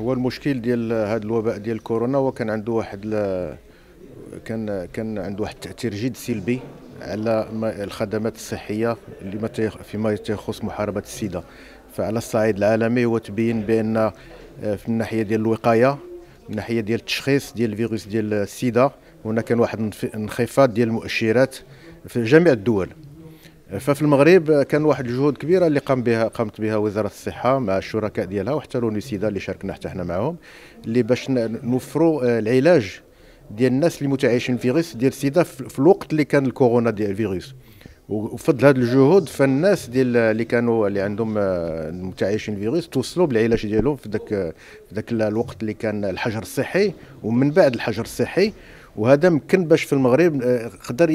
هو المشكل ديال هذا الوباء ديال كورونا هو كان عنده واحد كان كان عنده واحد التاثير جد سلبي على الخدمات الصحيه اللي فيما يخص محاربه السيده فعلى الصعيد العالمي هو تبين بان آه، في الناحيه ديال الوقايه من الناحيه ديال التشخيص ديال الفيروس ديال السيده هنا كان واحد انخفاض ديال المؤشرات في جميع الدول ففي المغرب كان واحد الجهود كبيره اللي قام بها قامت بها وزاره الصحه مع الشركاء ديالها وحتى لونيسيدا اللي شاركنا حتى حنا معاهم اللي باش نوفروا آه، العلاج ديال الناس اللي متعايشين فيروس ديال سيدا في الوقت اللي كان الكورونا ديال الفيروس وفضل هذه الجهود فالناس ديال اللي كانوا اللي عندهم آه، متعايشين فيروس توصلوا بالعلاج ديالهم في ذاك في ذاك الوقت اللي كان الحجر الصحي ومن بعد الحجر الصحي وهذا ممكن باش في المغرب آه، يقدر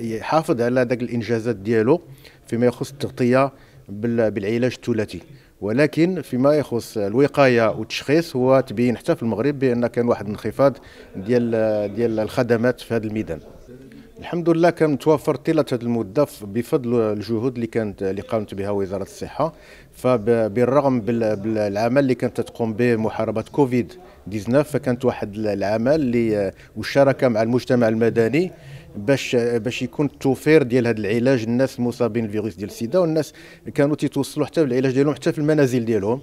يحافظ على ذاك الانجازات ديالو فيما يخص التغطيه بالعلاج الثلاثي ولكن فيما يخص الوقايه والتشخيص هو تبين حتى في المغرب بان كان واحد الانخفاض ديال ديال الخدمات في هذا الميدان الحمد لله كان متوفر طيله هذه المده بفضل الجهود اللي كانت اللي قامت بها وزاره الصحه فبالرغم بالعمل اللي كانت تقوم به محاربه كوفيد 19 فكانت واحد العمل اللي آه، والشراكه مع المجتمع المدني باش آه، باش يكون التوفير ديال هذا العلاج الناس المصابين بالفيروس ديال السيده والناس كانوا تيتوصلوا حتى بالعلاج ديالهم حتى في المنازل ديالهم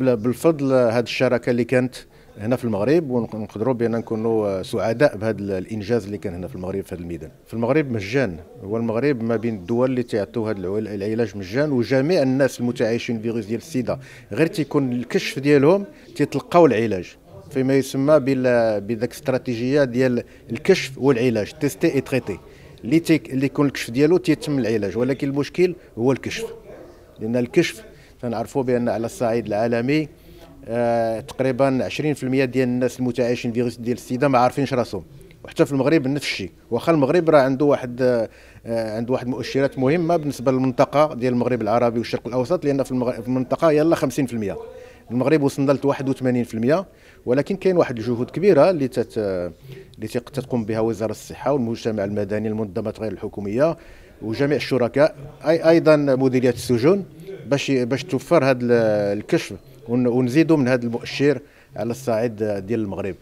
بالفضل هذه الشراكه اللي كانت هنا في المغرب ونقدروا بان نكونوا سعداء بهذا الانجاز اللي كان هنا في المغرب في هذا الميدان في المغرب مجان هو المغرب ما بين الدول اللي تعطوا هذا العلاج مجان وجميع الناس المتعايشين فيروس ديال السيده غير تيكون الكشف ديالهم تيتلقاو العلاج فيما يسمى بذاك الاستراتيجيه ديال الكشف والعلاج تيستي اي تريتي اللي اللي يكون الكشف ديالو تيتم العلاج ولكن المشكل هو الكشف لان الكشف تنعرفوا بان على الصعيد العالمي آه، تقريبا 20% ديال الناس المتعايشين فيروس ديال السيده ما عارفينش راسهم وحتى في المغرب نفس الشيء واخا المغرب راه عنده واحد آه، آه، عنده واحد مؤشرات مهمه بالنسبه للمنطقه ديال المغرب العربي والشرق الاوسط لان في, المغرب في المنطقه يلا 50% المغرب وصلنا ل 81% ولكن كاين واحد الجهود كبيره اللي تت... اللي تقوم بها وزاره الصحه والمجتمع المدني المنظمات غير الحكوميه وجميع الشركاء اي ايضا مديريات السجون باش باش توفر هذا الكشف ونزيدوا من هذا المؤشر على الصعيد ديال المغرب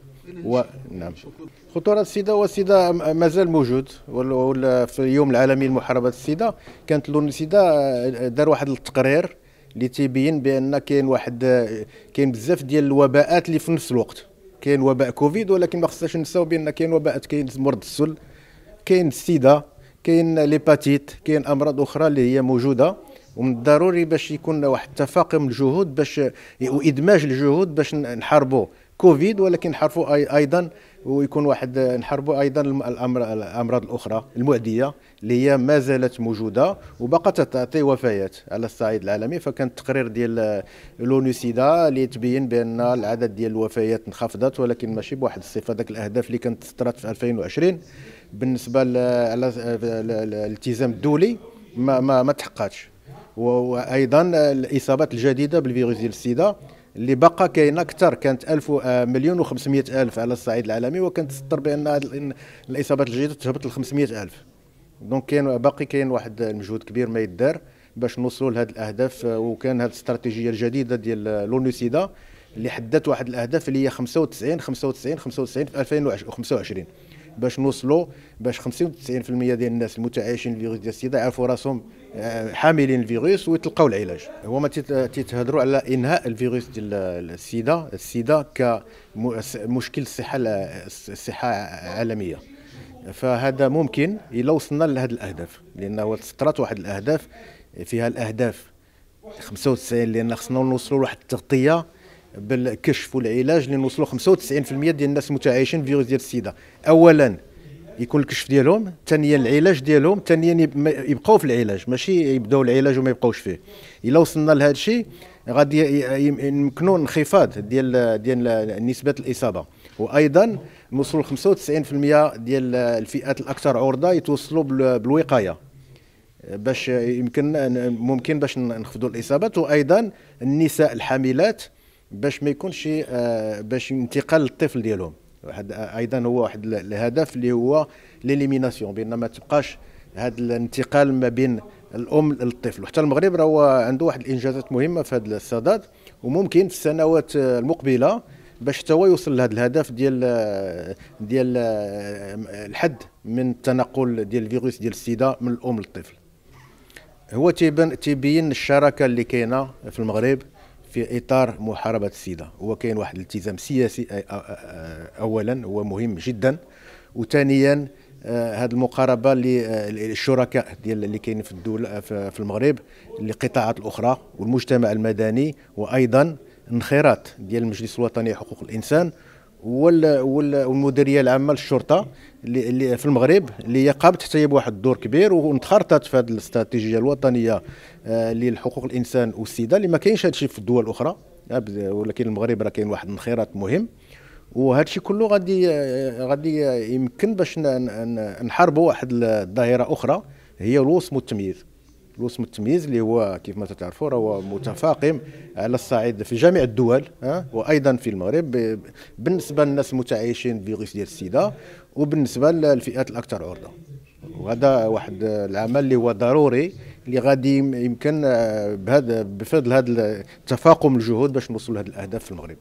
و... نعم خطوره السيده والسيده مازال موجود ولا في اليوم العالمي لمحاربه السيده كانت لون السيده آه، دار واحد التقرير اللي تيبين بان كاين واحد آه، كاين بزاف ديال الوباءات اللي في نفس الوقت كاين وباء كوفيد ولكن ما خصناش نساو بان كاين وباءات كاين مرض السل كاين السيده كاين ليباتيت كاين امراض اخرى اللي هي موجوده ومن الضروري باش يكون واحد تفاقم الجهود باش وادماج الجهود باش نحاربوا كوفيد ولكن نحاربوا ايضا ويكون واحد نحاربوا ايضا الامراض الاخرى المعديه اللي هي ما زالت موجوده وبقى تعطي وفيات على الصعيد العالمي فكان التقرير ديال لونو سيدا اللي تبين بان العدد ديال الوفيات انخفضت ولكن ماشي بواحد الصفه ذاك الاهداف اللي كانت تسترات في 2020 بالنسبه على الالتزام الدولي ما ما, ما تحققش وايضا الاصابات الجديده بالفيروس ديال السيدا اللي بقى كاينه اكثر كانت 1000 آه، مليون و500 الف على الصعيد العالمي تستر بان الاصابات الجديده تهبط ل 500 الف دونك كاين باقي كاين واحد المجهود كبير ما يدار باش نوصلوا لهذ الاهداف وكان هذه الاستراتيجيه الجديده ديال لونوسيدا اللي حددت واحد الاهداف اللي هي 95 95 95 في 2025 باش نوصلوا باش 95% ديال الناس المتعايشين الفيروس ديال السيده يعرفوا راسهم آه، حاملين الفيروس ويتلقاو العلاج هو ما تيتهضروا على انهاء الفيروس ديال السيده السيده كمشكل الصحه الصحه عالميه فهذا ممكن الا وصلنا لهذ الاهداف لانه تسطرات واحد الاهداف فيها الاهداف 95 لان خصنا نوصلوا لواحد التغطيه بالكشف والعلاج لنوصلوا 95% ديال الناس المتعايشين بفيروس ديال السيده اولا يكون الكشف ديالهم ثانيا العلاج ديالهم ثانيا يبقاو في العلاج ماشي يبداو العلاج وما يبقاوش فيه الا وصلنا لهذا الشيء غادي يمكنوا انخفاض ديال ديال نسبه الاصابه وايضا نوصلوا 95% ديال الفئات الاكثر عرضه يتوصلوا بالوقايه باش يمكن ممكن باش نخفضوا الاصابات وايضا النساء الحاملات باش ما يكونش آه، باش انتقال الطفل ديالهم واحد آه، ايضا هو واحد الهدف اللي هو ليليميناسيون بان ما تبقاش هذا الانتقال ما بين الام للطفل وحتى المغرب راهو عنده واحد الانجازات مهمه في هذا الصدد وممكن في السنوات المقبله باش حتى هو يوصل لهذا الهدف ديال آه، ديال الحد من التنقل ديال الفيروس ديال السيدا من الام للطفل هو تيبين الشراكه اللي كاينه في المغرب في اطار محاربه السيده هو كاين واحد الالتزام سياسي اولا هو مهم جدا وثانيا آه، هذه المقاربه للشركاء آه، ديال اللي كاينين في الدول في المغرب للقطاعات الاخرى والمجتمع المدني وايضا انخراط ديال المجلس الوطني لحقوق الانسان والمديريه العامه للشرطه اللي في المغرب اللي هي قامت حتى بواحد الدور كبير وانتخرطت في هذه الاستراتيجيه الوطنيه آه، للحقوق الانسان والسيده اللي ما كاينش هذا الشيء في الدول الاخرى ولكن المغرب راه كاين واحد الانخراط مهم وهذا الشيء كله غادي آه، غادي يمكن باش نحاربوا واحد الظاهره اخرى هي الوصم والتمييز الوسم التمييز اللي هو كيف ما تعرفوا راهو متفاقم على الصعيد في جميع الدول وايضا في المغرب بالنسبه للناس المتعايشين بفيروس ديال السيده وبالنسبه للفئات الاكثر عرضه وهذا واحد العمل اللي هو ضروري اللي غادي يمكن آه، بهذا بفضل هذا تفاقم الجهود باش نوصلوا لهذ الاهداف في المغرب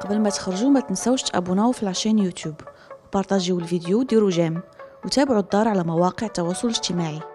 قبل ما تخرجوا ما تنساوش تابوناو في لاشين يوتيوب وبارطاجيو الفيديو وديروا جيم وتابعوا الدار على مواقع التواصل الاجتماعي